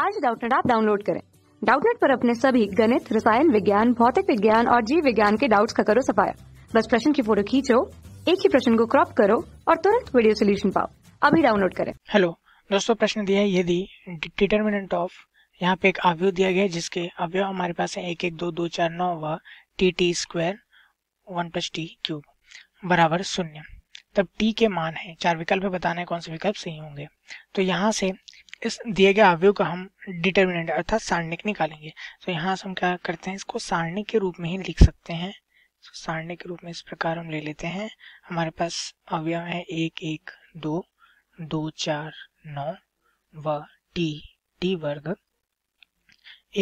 आज डाउटनेट आप डाउनलोड करें डाउटनेट पर अपने सभी गणित रसायन विज्ञान भौतिक विज्ञान और जीव विज्ञान के डाउट्स का करो सफाया बस प्रश्न की फोटो खींचो एक ही प्रश्न को क्रॉप करो और तुरंत वीडियो सोल्यूशन पाओ अभी डाउनलोड करें हेलो दोस्तों प्रश्न दिया है यदि डिटर्मिनेंट ऑफ यहाँ पे एक अवयव दिया गया है जिसके अवयव हमारे पास है एक एक दो दो चार नौ व T T square one plus T cube बराबर शून्य तब टी के मान है चार विकल्प बताना है कौन से विकल्प सही होंगे तो यहाँ से इस दिए गए अवयव का हम डिटर्मिनेंट अर्थात सारणिक निकालेंगे तो यहाँ से हम क्या करते हैं इसको सारणिक के रूप में ही लिख सकते हैं तो सारणिक के रूप में इस प्रकार हम ले लेते हैं हमारे पास अवयव है एक एक दो दो चार नौ व टी टी वर्ग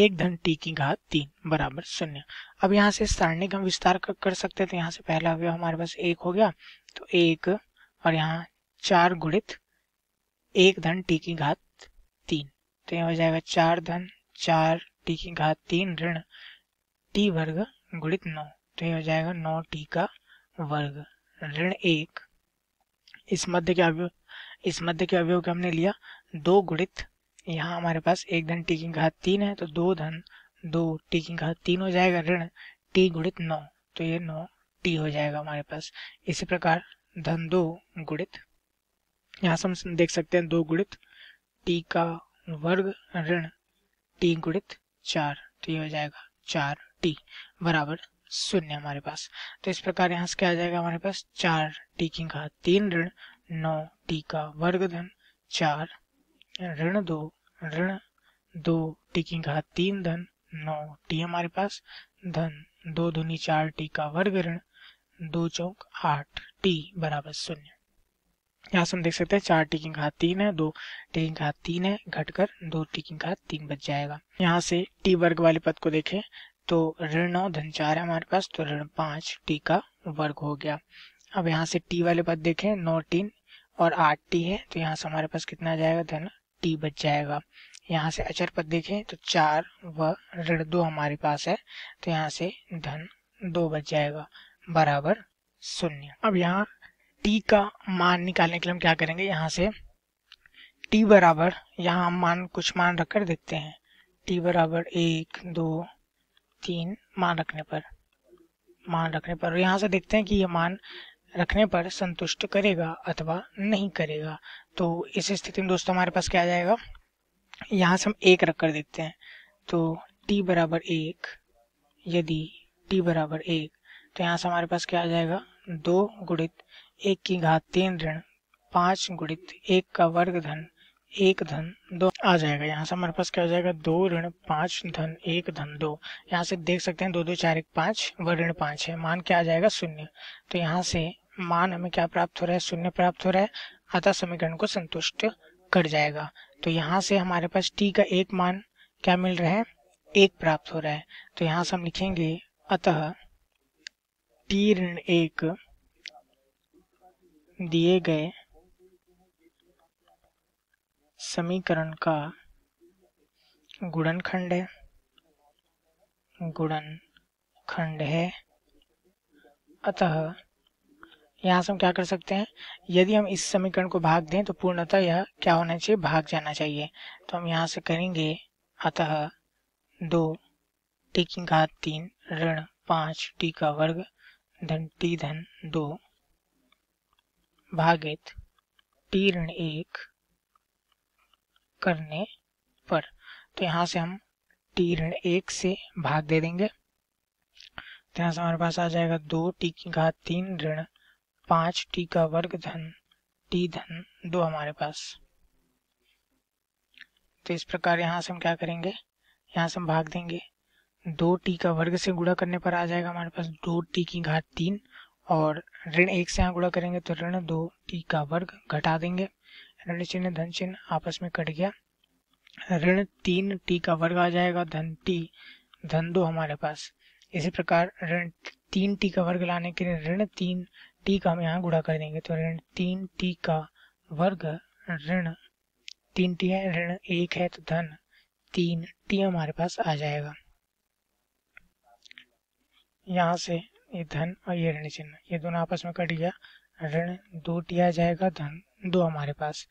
एक धन टी की घात तीन बराबर शून्य अब यहाँ से सारणिक हम विस्तार कर, कर सकते हैं तो यहाँ से पहला अवयव हमारे पास एक हो गया तो एक और यहाँ चार गुणित एक धन टी की घात तो यह हो जाएगा चार धन चार टी की घात तीन ऋण टी वर्ग गुणित नौ तो यह हो जाएगा नौ टी का वर्ग ऋण एक इस मध्य के अवयव इस मध्य के अवयव के हमने लिया दो गुणित यहाँ हमारे पास एक धन टी की घात तीन है तो दो धन दो टी की घात तीन हो जाएगा ऋण टी गुणित नौ तो ये नौ टी हो जाएगा हमारे पास इसी प्रकार धन दो गुणित यहाँ से हम देख सकते हैं दो गुणित टी का वर्ग ऋण टी गुणित चार तो ये हो जाएगा चार टी बराबर शून्य हमारे पास तो इस प्रकार यहाँ से क्या आ जाएगा हमारे पास चार टी की घात तीन ऋण नौ टी का वर्ग धन चार ऋण दो ऋण दो टी की घात तीन धन नौ टी हमारे पास धन दो धुनी चार टी का वर्ग ऋण दो चौक आठ टी बराबर शून्य यहाँ से हम देख सकते हैं चार टिकिंग घात तीन है दो टिकिंग घात तीन है घटकर दो टिकिंग घात तीन बच जाएगा यहाँ से टी वर्ग वाले पद को देखें तो ऋण नौ धन चार है हमारे पास तो ऋण पांच टी का वर्ग हो गया अब यहाँ से टी वाले पद देखें नौ तीन और आठ टी है तो यहाँ से हमारे पास कितना आ जाएगा धन टी बच जाएगा यहाँ से अचर पद देखें तो चार व ऋण दो हमारे पास है तो यहाँ से धन दो बच जाएगा बराबर शून्य अब यहाँ टी का मान निकालने के लिए हम क्या करेंगे यहाँ से टी बराबर यहाँ हम मान कुछ मान रखकर देखते हैं टी बराबर एक दो तीन मान रखने पर मान रखने पर यहाँ से देखते हैं कि ये मान रखने पर संतुष्ट करेगा अथवा नहीं करेगा तो इस स्थिति में दोस्तों हमारे पास क्या आ जाएगा यहाँ से हम एक रख कर देखते हैं तो टी बराबर एक यदि टी बराबर एक तो यहाँ से हमारे पास क्या आ जाएगा दो गुणित एक की घात तीन ऋण पांच गुणित एक का वर्ग धन एक धन दो आ जाएगा यहाँ से हमारे पास क्या हो जाएगा दो ऋण पांच धन एक धन दो यहाँ से देख सकते हैं दो दो चार एक पांच व ऋण पांच है मान क्या आ जाएगा शून्य तो यहाँ से मान हमें क्या प्राप्त हो रहा है शून्य प्राप्त हो रहा है अतः समीकरण को संतुष्ट कर जाएगा तो यहाँ से हमारे पास टी का एक मान क्या मिल रहा है एक प्राप्त हो रहा है तो यहाँ से हम लिखेंगे अतः टी ऋण एक दिए गए समीकरण का गुणनखंड है गुणनखंड है अतः यहाँ से हम क्या कर सकते हैं यदि हम इस समीकरण को भाग दें तो पूर्णतः यह क्या होना चाहिए भाग जाना चाहिए तो हम यहाँ से करेंगे अतः दो टी की घात तीन ऋण पाँच टी का वर्ग धन टी धन दो भागित टी ऋण एक करने पर तो यहाँ से हम टी ऋण एक से भाग दे देंगे तो यहाँ से हमारे पास आ जाएगा दो टी की घात तीन ऋण पाँच टी का वर्ग धन टी धन दो हमारे पास तो इस प्रकार यहाँ से हम क्या करेंगे यहाँ से हम भाग देंगे दो टी का वर्ग से गुणा करने पर आ जाएगा हमारे पास दो टी की घात तीन और ऋण एक से यहाँ गुणा करेंगे तो ऋण दो टी का वर्ग घटा देंगे ऋण चिन्ह धन चिन्ह आपस में कट गया ऋण तीन टी का वर्ग आ जाएगा धन टी धन दो हमारे पास इसी प्रकार ऋण तीन टी का वर्ग लाने के लिए ऋण तीन टी का हम यहाँ गुणा कर देंगे तो ऋण तीन टी का वर्ग ऋण तीन टी है ऋण एक है तो धन तीन टी हमारे पास आ जाएगा यहाँ से ये धन और ये ऋण चिन्ह ये दोनों आपस में कट गया ऋण दो टी आ जाएगा धन दो हमारे पास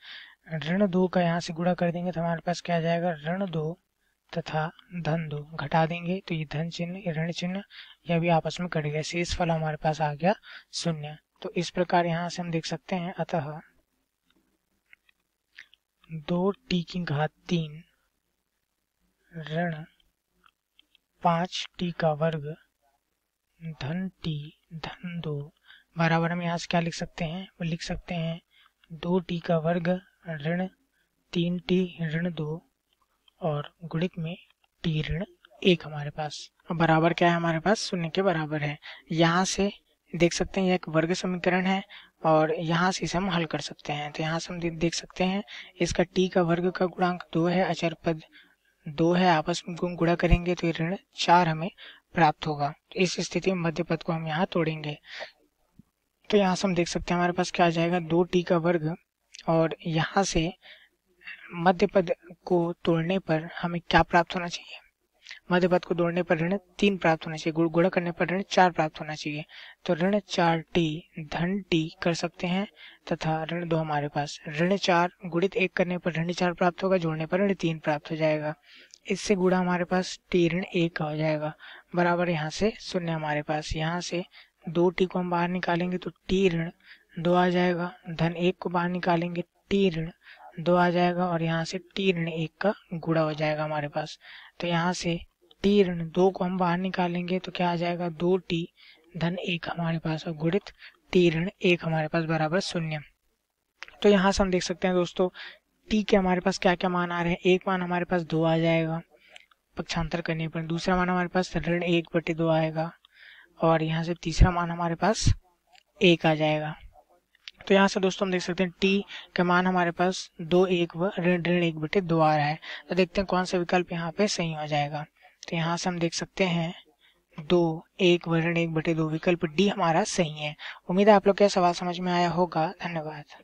ऋण दो का यहाँ से गुणा कर देंगे तो हमारे पास क्या आ जाएगा ऋण दो तथा धन दो घटा देंगे तो ये धन चिन्ह ये ऋण चिन्ह यह भी आपस में कट गया शेष फल हमारे पास आ गया शून्य तो इस प्रकार यहाँ से हम देख सकते हैं अतः दो टी की घात तीन ऋण पांच टी का वर्ग धन टी धन दो बराबर हम यहाँ से क्या लिख सकते हैं वो लिख सकते हैं दो टी का वर्ग ऋण तीन टी ऋण दो और गुणित में टी ऋण एक हमारे पास बराबर क्या है हमारे पास शून्य के बराबर है यहाँ से देख सकते हैं यह एक वर्ग समीकरण है और यहाँ से इसे हम हल कर सकते हैं तो यहाँ से हम देख सकते हैं इसका टी का वर्ग का गुणांक दो है अचर पद दो है आपस में गुण गुणा करेंगे तो ऋण चार हमें प्राप्त होगा इस स्थिति में मध्य पद को हम यहाँ तोड़ेंगे तो यहाँ से हम देख सकते हैं हमारे पास क्या आ जाएगा दो टी का वर्ग और यहाँ से मध्य पद को तोड़ने पर हमें क्या प्राप्त होना चाहिए मध्य पद को तोड़ने पर ऋण तीन प्राप्त होना चाहिए गुड़ गुड़ा करने पर ऋण चार प्राप्त होना चाहिए तो ऋण चार टी धन टी कर सकते हैं तथा ऋण दो हमारे पास ऋण चार गुणित एक करने पर ऋण चार प्राप्त होगा जोड़ने पर ऋण तीन प्राप्त हो जाएगा इससे गुड़ा हमारे पास टी ऋण एक का हो जाएगा बराबर यहाँ से शून्य हमारे पास यहाँ से दो टी को हम बाहर निकालेंगे तो टी ऋण दो आ जाएगा धन एक को बाहर निकालेंगे टी ऋण दो आ जाएगा और यहाँ से टी ऋण एक का गुड़ा हो जाएगा हमारे पास तो यहाँ से टी ऋण दो को हम बाहर निकालेंगे तो क्या आ जाएगा दो टी धन एक हमारे पास और गुणित टी ऋण एक हमारे पास बराबर शून्य तो यहाँ से हम देख सकते हैं दोस्तों टी के हमारे पास क्या क्या मान आ रहे हैं एक मान हमारे पास दो आ जाएगा पक्षांतर करने पर दूसरा मान हमारे पास ऋण एक बटे दो आएगा और यहाँ से तीसरा मान हमारे पास एक आ जाएगा तो यहाँ से दोस्तों हम देख सकते हैं टी का मान हमारे पास दो एक व ऋण ऋण एक बटे दो आ रहा है तो देखते हैं कौन सा विकल्प यहाँ पे सही हो जाएगा तो यहाँ से हम देख सकते हैं दो एक व ऋण एक बटे दो विकल्प डी हमारा सही है उम्मीद है आप लोग क्या सवाल समझ में आया होगा धन्यवाद